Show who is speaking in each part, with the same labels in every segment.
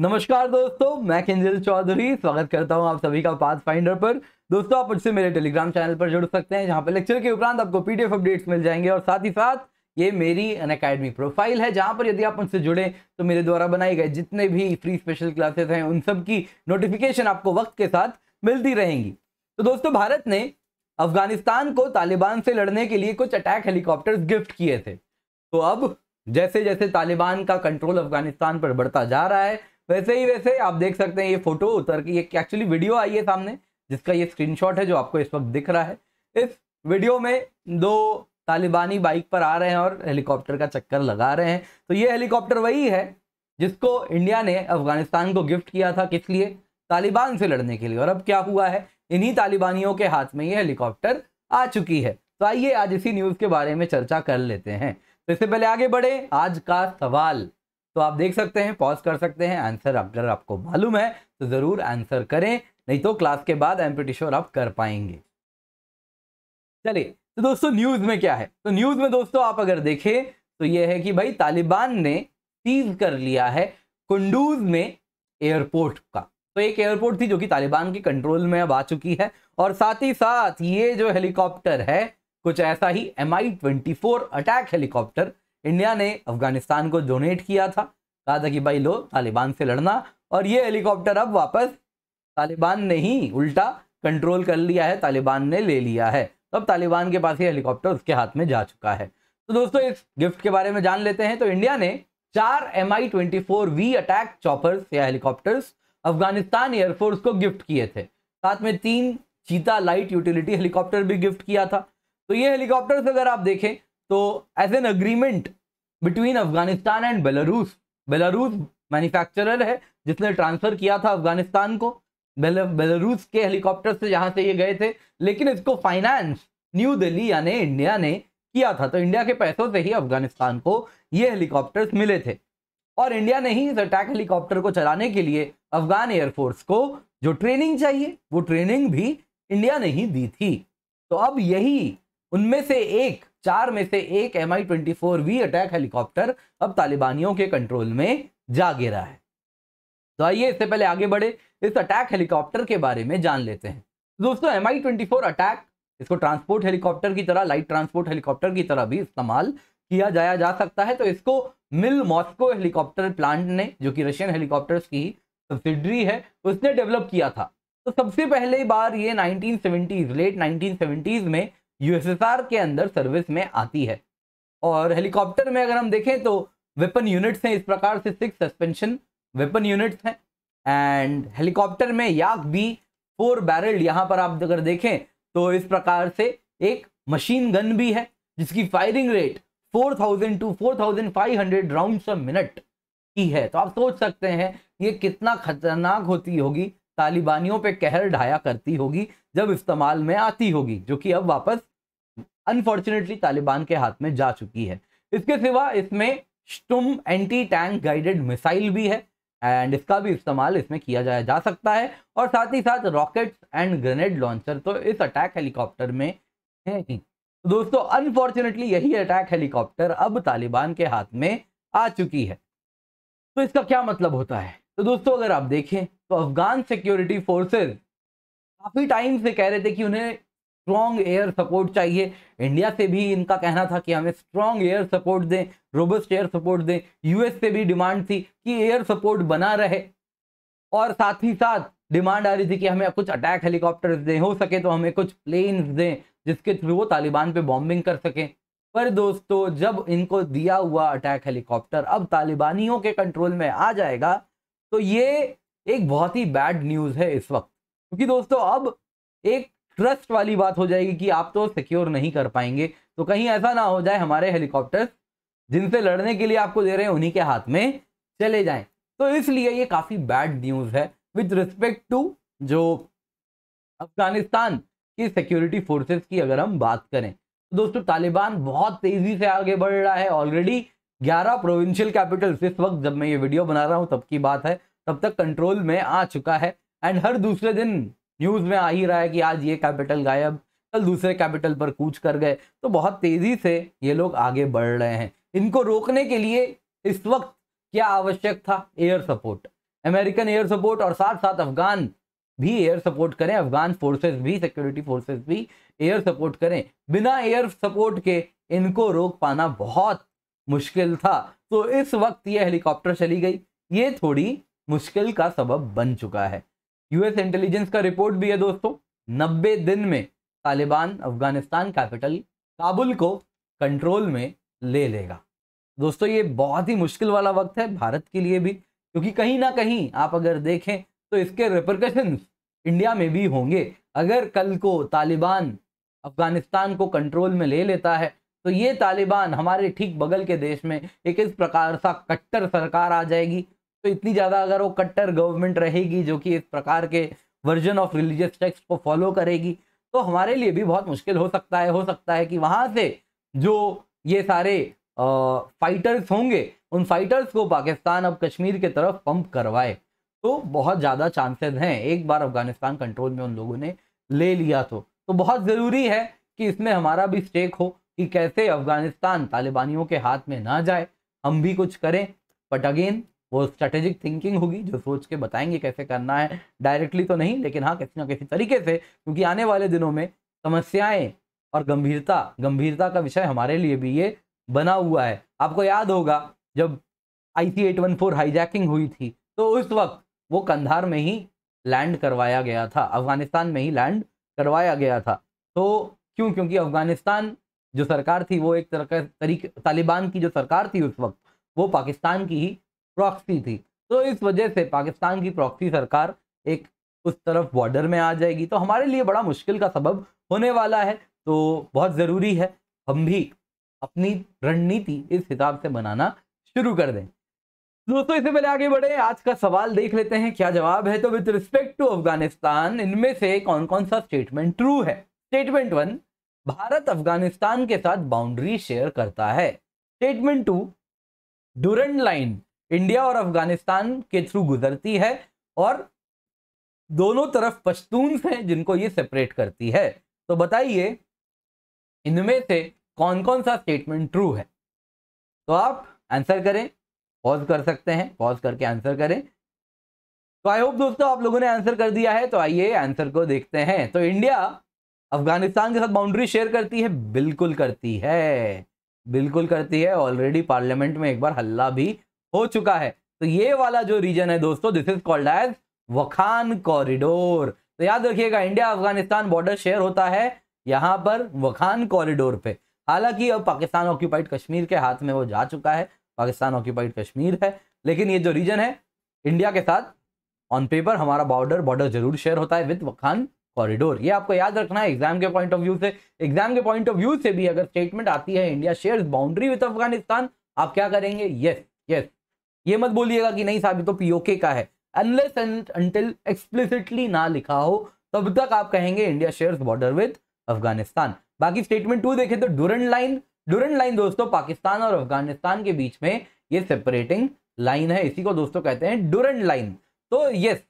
Speaker 1: नमस्कार दोस्तों मैं किंजल चौधरी स्वागत करता हूं आप सभी का पाथ फाइंडर पर दोस्तों आप मुझसे मेरे टेलीग्राम चैनल पर जुड़ सकते हैं जहां पर लेक्चर के उपरांत आपको पीडीएफ अपडेट्स मिल जाएंगे और साथ ही साथ ये मेरी अन अकेडमी प्रोफाइल है जहां पर यदि आप मुझसे जुड़े तो मेरे द्वारा बनाए गए जितने भी फ्री स्पेशल क्लासेस हैं उन सब की नोटिफिकेशन आपको वक्त के साथ मिलती रहेंगी तो दोस्तों भारत ने अफगानिस्तान को तालिबान से लड़ने के लिए कुछ अटैक हेलीकॉप्टर्स गिफ्ट किए थे तो अब जैसे जैसे तालिबान का कंट्रोल अफगानिस्तान पर बढ़ता जा रहा है वैसे ही वैसे आप देख सकते हैं ये फोटो उतर के एक एक्चुअली वीडियो आई है सामने जिसका ये स्क्रीनशॉट है जो आपको इस वक्त दिख रहा है इस वीडियो में दो तालिबानी बाइक पर आ रहे हैं और हेलीकॉप्टर का चक्कर लगा रहे हैं तो ये हेलीकॉप्टर वही है जिसको इंडिया ने अफगानिस्तान को गिफ्ट किया था किस लिए तालिबान से लड़ने के लिए और अब क्या हुआ है इन्हीं तालिबानियों के हाथ में ये हेलीकॉप्टर आ चुकी है तो आइए आज इसी न्यूज़ के बारे में चर्चा कर लेते हैं तो इससे पहले आगे बढ़े आज का सवाल तो आप देख सकते हैं पॉज कर सकते हैं आंसर अगर आपको मालूम है तो ज़रूर आंसर करें नहीं तो क्लास के बाद आई एम प्रिटी श्योर आप कर पाएंगे चलिए तो दोस्तों न्यूज़ में क्या है तो न्यूज़ में दोस्तों आप अगर देखें तो यह है कि भाई तालिबान ने सीज कर लिया है कुंडूज में एयरपोर्ट का तो एक एयरपोर्ट थी जो कि तालिबान के कंट्रोल में अब आ चुकी है और साथ ही साथ ये जो हेलीकॉप्टर है कुछ ऐसा ही M I twenty four attack helicopter India ने अफगानिस्तान को डोनेट किया था कहा था कि भाई लो तालिबान से लड़ना और ये हेलीकॉप्टर अब वापस तालिबान ने ही उल्टा कंट्रोल कर लिया है तालिबान ने ले लिया है तो अब तालिबान के पास ये हेलीकॉप्टर उसके हाथ में जा चुका है तो दोस्तों इस गिफ्ट के बारे में जान लेते हैं तो इंडिया ने चार M I twenty four V attack choppers या हेलीकॉप्टर्स अफगानिस्तान एयरफोर्स को गिफ्ट किए थे साथ में तीन चीता लाइट यूटिलिटी हेलीकॉप्टर भी गिफ्ट किया था तो ये हेलीकॉप्टर्स अगर आप देखें तो as an agreement between Afghanistan and Belarus Belarus manufacturer है जिसने ट्रांसफर किया था अफगानिस्तान को बेलारूस के हेलीकॉप्टर से जहां से ये गए थे लेकिन इसको फाइनेंस न्यू दिल्ली यानी इंडिया ने किया था तो इंडिया के पैसों से ही अफगानिस्तान को ये हेलीकॉप्टर्स मिले थे और इंडिया ने ही इस अटैक हेलीकॉप्टर को चलाने के लिए अफगान एयरफोर्स को जो ट्रेनिंग चाहिए वो ट्रेनिंग भी इंडिया ने ही दी थी तो अब यही उनमें से एक चार में से एक M I twenty four V attack helicopter अब तालिबानियों के कंट्रोल में जा गिरा है तो आइए इससे पहले आगे बढ़े इस अटैक हेलीकॉप्टर के बारे में जान लेते हैं दोस्तों M I twenty four attack इसको ट्रांसपोर्ट हेलीकॉप्टर की तरह लाइट ट्रांसपोर्ट हेलीकॉप्टर की तरह भी इस्तेमाल किया जाया जा सकता है तो इसको मिल मॉस्को हेलीकॉप्टर प्लांट ने जो कि रशियन हेलीकॉप्टर्स की सब्सिडरी है उसने डेवलप किया था तो सबसे पहले बार ये 1970s लेट 1970s में यूएसएसआर के अंदर सर्विस में आती है और हेलीकॉप्टर में अगर हम देखें तो वेपन यूनिट्स हैं इस प्रकार से सिक्स सस्पेंशन वेपन यूनिट्स हैं एंड हेलीकॉप्टर में याक भी फोर बैरल यहाँ पर आप अगर देखें तो इस प्रकार से एक मशीन गन भी है जिसकी firing rate 4000 to 4500 rounds five minute की है तो आप सोच सकते हैं ये कितना खतरनाक होती होगी तालिबानियों पे कहर ढाया करती होगी जब इस्तेमाल में आती होगी जो कि अब वापस अनफॉर्चुनेटली तालिबान के हाथ में जा चुकी है इसके सिवा इसमें Shturm anti tank guided missile भी है एंड इसका भी इस्तेमाल इसमें किया जाया जा सकता है और साथ ही साथ रॉकेट्स एंड ग्रेनेड लॉन्चर तो इस अटैक हेलीकॉप्टर में है ही दोस्तों अनफॉर्चुनेटली यही अटैक हेलीकॉप्टर अब तालिबान के हाथ में आ चुकी है तो इसका क्या मतलब होता है तो दोस्तों अगर आप देखें तो अफगान सिक्योरिटी फोर्सेज काफ़ी टाइम से कह रहे थे कि उन्हें स्ट्रॉन्ग एयर सपोर्ट चाहिए इंडिया से भी इनका कहना था कि हमें स्ट्रॉन्ग एयर सपोर्ट दें रोबस्ट एयर सपोर्ट दें यूएस से भी डिमांड थी कि एयर सपोर्ट बना रहे और साथ ही साथ डिमांड आ रही थी कि हमें कुछ अटैक हेलीकॉप्टर दें हो सके तो हमें कुछ प्लेन्स दें जिसके थ्रू वो तालिबान पे बॉम्बिंग कर सकें पर दोस्तों जब इनको दिया हुआ अटैक हेलीकॉप्टर अब तालिबानियों के कंट्रोल में आ जाएगा तो ये एक बहुत ही बैड न्यूज़ है इस वक्त क्योंकि दोस्तों अब एक ट्रस्ट वाली बात हो जाएगी कि आप तो सिक्योर नहीं कर पाएंगे तो कहीं ऐसा ना हो जाए हमारे हेलीकॉप्टर्स जिनसे लड़ने के लिए आपको दे रहे हैं उन्हीं के हाथ में चले जाएं तो इसलिए ये काफ़ी बैड न्यूज़ है विद रिस्पेक्ट टू जो अफगानिस्तान की सिक्योरिटी फोर्सेस की अगर हम बात करें तो दोस्तों तालिबान बहुत तेज़ी से आगे बढ़ रहा है ऑलरेडी 11 प्रोविंशियल कैपिटल्स इस वक्त जब मैं ये वीडियो बना रहा हूँ तब की बात है तब तक कंट्रोल में आ चुका है एंड हर दूसरे दिन न्यूज में आ ही रहा है कि आज ये कैपिटल गायब कल दूसरे कैपिटल पर कूच कर गए तो बहुत तेजी से ये लोग आगे बढ़ रहे हैं इनको रोकने के लिए इस वक्त क्या आवश्यक था air support American air support और साथ साथ अफगान भी एयर सपोर्ट करें अफगान फोर्सेस भी सिक्योरिटी फोर्सेस भी एयर सपोर्ट करें बिना एयर सपोर्ट के इनको रोक पाना बहुत मुश्किल था तो इस वक्त ये हेलीकॉप्टर चली गई ये थोड़ी मुश्किल का सबब बन चुका है यूएस इंटेलिजेंस का रिपोर्ट भी है दोस्तों नब्बे दिन में तालिबान अफगानिस्तान कैपिटल काबुल को कंट्रोल में ले लेगा दोस्तों ये बहुत ही मुश्किल वाला वक्त है भारत के लिए भी क्योंकि कहीं ना कहीं आप अगर देखें तो इसके रिप्रकशन इंडिया में भी होंगे अगर कल को तालिबान अफगानिस्तान को कंट्रोल में ले लेता है तो ये तालिबान हमारे ठीक बगल के देश में एक इस प्रकार सा कट्टर सरकार आ जाएगी तो इतनी ज़्यादा अगर वो कट्टर गवर्नमेंट रहेगी जो कि इस प्रकार के वर्जन ऑफ रिलीजियस टेक्स्ट को फॉलो करेगी तो हमारे लिए भी बहुत मुश्किल हो सकता है हो सकता है कि वहाँ से जो ये सारे आ, फाइटर्स होंगे उन फाइटर्स को पाकिस्तान अब कश्मीर के तरफ पंप करवाए तो बहुत ज़्यादा चांसेस हैं एक बार अफगानिस्तान कंट्रोल में उन लोगों ने ले लिया तो तो बहुत ज़रूरी है कि इसमें हमारा भी स्टेक हो कि कैसे अफगानिस्तान तालिबानियों के हाथ में ना जाए हम भी कुछ करें बट अगेन वो स्ट्रेटेजिक थिंकिंग होगी जो सोच के बताएंगे कैसे करना है डायरेक्टली तो नहीं लेकिन हाँ किसी ना किसी तरीके से क्योंकि आने वाले दिनों में समस्याएं और गंभीरता गंभीरता का विषय हमारे लिए भी ये बना हुआ है आपको याद होगा जब I C eight one four hijacking हुई थी तो उस वक्त वो कंधार में ही लैंड करवाया गया था अफगानिस्तान में ही लैंड करवाया गया था तो क्यों क्योंकि अफगानिस्तान जो सरकार थी वो एक तरह तरीके तालिबान की जो सरकार थी उस वक्त वो पाकिस्तान की ही प्रॉक्सी थी तो इस वजह से पाकिस्तान की प्रॉक्सी सरकार एक उस तरफ बॉर्डर में आ जाएगी तो हमारे लिए बड़ा मुश्किल का सबब होने वाला है तो बहुत ज़रूरी है हम भी अपनी रणनीति इस हिसाब से बनाना शुरू कर दें दोस्तों इससे पहले आगे बढ़े आज का सवाल देख लेते हैं क्या जवाब है तो विथ रिस्पेक्ट टू अफगानिस्तान इनमें से कौन कौन सा स्टेटमेंट ट्रू है स्टेटमेंट वन भारत अफगानिस्तान के साथ बाउंड्री शेयर करता है statement two Durand line India और अफगानिस्तान के थ्रू गुजरती है और दोनों तरफ पश्तून हैं जिनको ये सेपरेट करती है तो बताइए इनमें से कौन कौन सा स्टेटमेंट ट्रू है तो आप आंसर करें पॉज कर सकते हैं पॉज करके आंसर करें तो आई होप दोस्तों आप लोगों ने आंसर कर दिया है तो आइए आंसर को देखते हैं तो इंडिया अफगानिस्तान के साथ बाउंड्री शेयर करती है बिल्कुल करती है बिल्कुल करती है ऑलरेडी पार्लियामेंट में एक बार हल्ला भी हो चुका है तो ये वाला जो रीजन है दोस्तों this is called as Wakhan corridor तो याद रखिएगा इंडिया अफगानिस्तान बॉर्डर शेयर होता है यहाँ पर वखान कॉरिडोर पे हालांकि अब पाकिस्तान ऑक्यूपाइड कश्मीर के हाथ में वो जा चुका है पाकिस्तान ऑक्यूपाइड कश्मीर है लेकिन ये जो रीजन है इंडिया के साथ ऑन पेपर हमारा बॉर्डर बॉर्डर जरूर शेयर होता है विथ वखान कॉरिडोर ये आपको याद रखना है एग्जाम के पॉइंट ऑफ व्यू से एग्जाम के पॉइंट ऑफ व्यू से भी अगर स्टेटमेंट आती है India share boundary with Afghanistan आप क्या करेंगे यस यस ये मत बोलिएगा कि नहीं साहब ये तो पीओके का है अनलेस एंड अंटिल एक्सप्लिसिटली ना लिखा हो तब तक आप कहेंगे India share border with Afghanistan बाकी स्टेटमेंट टू देखें तो डूरेंट लाइन डूरेंट लाइन दोस्तों पाकिस्तान और अफगानिस्तान के बीच में ये सेपरेटिंग लाइन है इसी को दोस्तों कहते हैं डूरेंट लाइन तो यस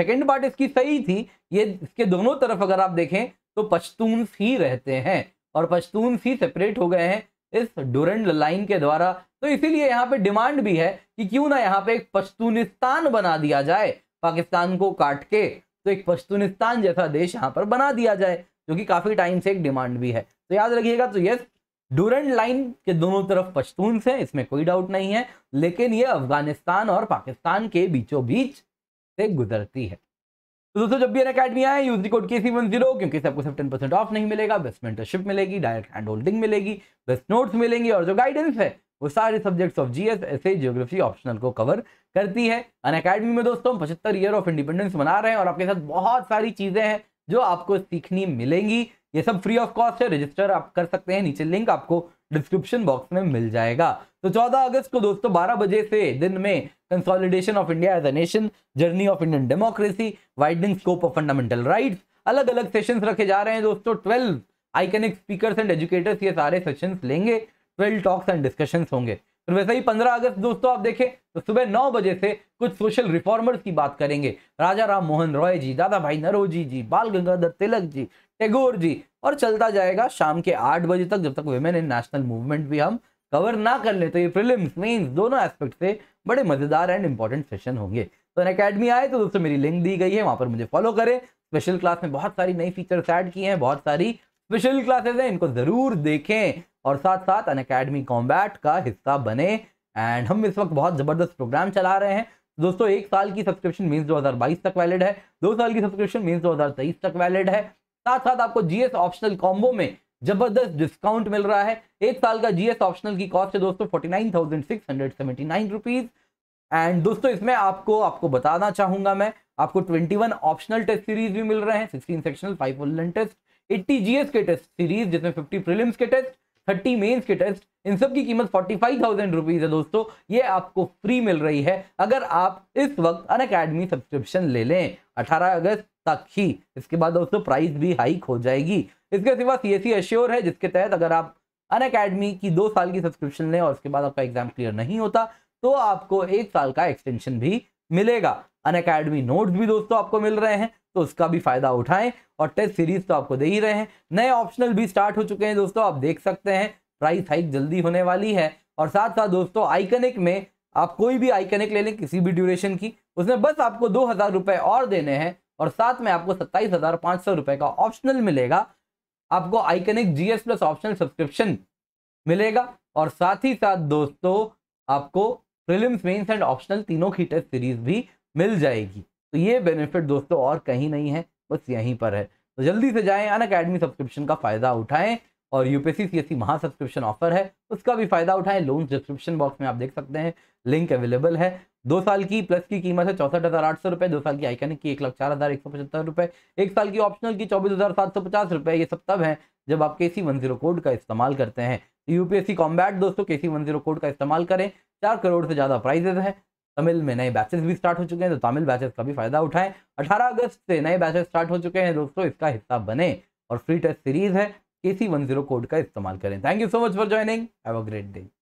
Speaker 1: सेकेंड पार्ट इसकी सही थी ये इसके दोनों तरफ अगर आप देखें तो पश्तून ही रहते हैं और पश्तून ही सेपरेट हो गए हैं इस डूरेंड लाइन के द्वारा तो इसीलिए यहाँ पे डिमांड भी है कि क्यों ना यहाँ पे एक पश्तूनिस्तान बना दिया जाए पाकिस्तान को काट के तो एक पश्तूनिस्तान जैसा देश यहाँ पर बना दिया जाए जो कि काफ़ी टाइम से एक डिमांड भी है तो याद रखिएगा तो यस डूरेंड लाइन के दोनों तरफ पश्तून से इसमें कोई डाउट नहीं है लेकिन ये अफगानिस्तान और पाकिस्तान के बीचों बीच से गुजरती है तो दोस्तों जब भी अन अकेडमी आए यूज कोड के सी वन जीरो क्योंकि सबको सब टेन परसेंट ऑफ नहीं मिलेगा बेस्ट मेंटरशिप मिलेगी डायरेक्ट हैंड होल्डिंग मिलेगी बेस्ट नोट्स मिलेंगी और जो गाइडेंस है वो सारे सब्जेक्ट्स ऑफ जीएस ऐसे जियोग्राफी ऑप्शनल को कवर करती है अन अकेडमी में दोस्तों पचहत्तर ईयर ऑफ इंडिपेंडेंस मना रहे हैं और आपके साथ बहुत सारी चीज़ें हैं जो आपको सीखनी मिलेंगी ये सब फ्री ऑफ कॉस्ट है रजिस्टर आप कर सकते हैं नीचे लिंक आपको डिस्क्रिप्शन बॉक्स में मिल जाएगा तो 14 अगस्त को दोस्तों 12 बजे से दिन में consolidation of India as a nation journey of Indian democracy widening scope of fundamental rights अलग अलग सेशंस रखे जा रहे हैं दोस्तों twelve iconic speakers and educators ये सारे सेशन लेंगे ट्वेल्व टॉक्स एंड डिस्कशन होंगे तो वैसे ही 15 अगस्त दोस्तों आप देखें तो सुबह नौ बजे से कुछ सोशल रिफॉर्मर्स की बात करेंगे राजा राम मोहन रॉय जी दादा भाई नरोजी जी बाल गंगाधर तिलक जी टेगोर जी और चलता जाएगा शाम के आठ बजे तक जब तक वेमेन इन नेशनल मूवमेंट भी हम कवर ना कर ले तो ये फिल्म मेंस दोनों एस्पेक्ट से बड़े मजेदार एंड इंपॉर्टेंट सेशन होंगे तो अकेडमी आए तो दोस्तों मेरी लिंक दी गई है वहां पर मुझे फॉलो करें स्पेशल क्लास में बहुत सारी नई फीचर्स ऐड किए हैं बहुत सारी स्पेशल क्लासेस हैं इनको ज़रूर देखें और साथ साथ अन अकेडमी कॉम्बैट का हिस्सा बने एंड हम इस वक्त बहुत ज़बरदस्त प्रोग्राम चला रहे हैं दोस्तों एक साल की सब्सक्रिप्शन मीन्स 2022 तक वैलिड है दो साल की सब्सक्रिप्शन मीन्स 2023 तक वैलिड है साथ साथ आपको जीएस ऑप्शनल कॉम्बो में जबरदस्त डिस्काउंट मिल रहा है एक साल का जीएस ऑप्शनल की कॉस्ट है दोस्तों फोर्टी नाइन थाउजेंड एंड दोस्तों इसमें आपको आपको बताना चाहूंगा मैं आपको 21 ऑप्शनल टेस्ट सीरीज भी मिल रहे हैं 16 सेक्शनल 5 ओलन टेस्ट 80 जीएस के टेस्ट सीरीज जिसमें 50 प्रीलिम्स के टेस्ट 30 मेंस के टेस्ट इन सब की कीमत 45,000 रुपीस है दोस्तों ये आपको फ्री मिल रही है अगर आप इस वक्त अन सब्सक्रिप्शन ले लें 18 अगस्त तक ही इसके बाद दोस्तों प्राइस भी हाइक हो जाएगी इसके सिवा सी एस एश्योर है जिसके तहत अगर आप अन अकेडमी की दो साल की सब्सक्रिप्शन लें और उसके बाद आपका एग्जाम क्लियर नहीं होता तो आपको एक साल का एक्सटेंशन भी मिलेगा अन अकेडमी नोट भी दोस्तों आपको मिल रहे हैं तो उसका भी फायदा उठाएं और टेस्ट सीरीज तो आपको दे ही रहे हैं नए ऑप्शनल भी स्टार्ट हो चुके हैं दोस्तों आप देख सकते हैं प्राइस हाइक जल्दी होने वाली है और साथ साथ दोस्तों आइकनिक में आप कोई भी आइकनिक ले लें किसी भी ड्यूरेशन की उसमें बस आपको दो हज़ार रुपये और देने हैं और साथ में आपको सत्ताईस हजार पांच सौ रुपए का ऑप्शनल मिलेगा आपको iconic GS plus optional subscription मिलेगा और साथ ही साथ दोस्तों आपको फिल्म्स मेंस एंड ऑप्शनल तीनों की टेस्ट सीरीज भी मिल जाएगी तो ये बेनिफिट दोस्तों और कहीं नहीं है बस यहीं पर है तो जल्दी से जाएं अन अकेडमी सब्सक्रिप्शन का फ़ायदा उठाएं और यूपीएससी एस सी महासब्सक्रिप्शन ऑफर है उसका भी फ़ायदा उठाएं लोन डिस्क्रिप्शन बॉक्स में आप देख सकते हैं लिंक अवेलेबल है दो साल की प्लस की कीमत है चौसठ हज़ार आठ सौ रुपये दो साल की आइकनिक की एक लाख चार हज़ार एक सौ पचहत्तर रुपये एक साल की ऑप्शनल की चौबीस हज़ार सात सौ पचास रुपये ये सब तब है जब आप के सी वन जीरो कोड का इस्तेमाल करते हैं यूपीएससी कॉम्बैट दोस्तों के सी वन जीरो कोड का इस्तेमाल करें चार करोड़ से ज़्यादा प्राइजेज हैं तमिल में नए बैचेस भी स्टार्ट हो चुके हैं तो तमिल बैचेस का भी फायदा उठाएं अठारह अगस्त से नए बैचेस स्टार्ट हो चुके हैं दोस्तों इसका हिस्सा बने और फ्री टेस्ट सीरीज है के सी वन जीरो कोड का इस्तेमाल करें thank you so much for joining have a great day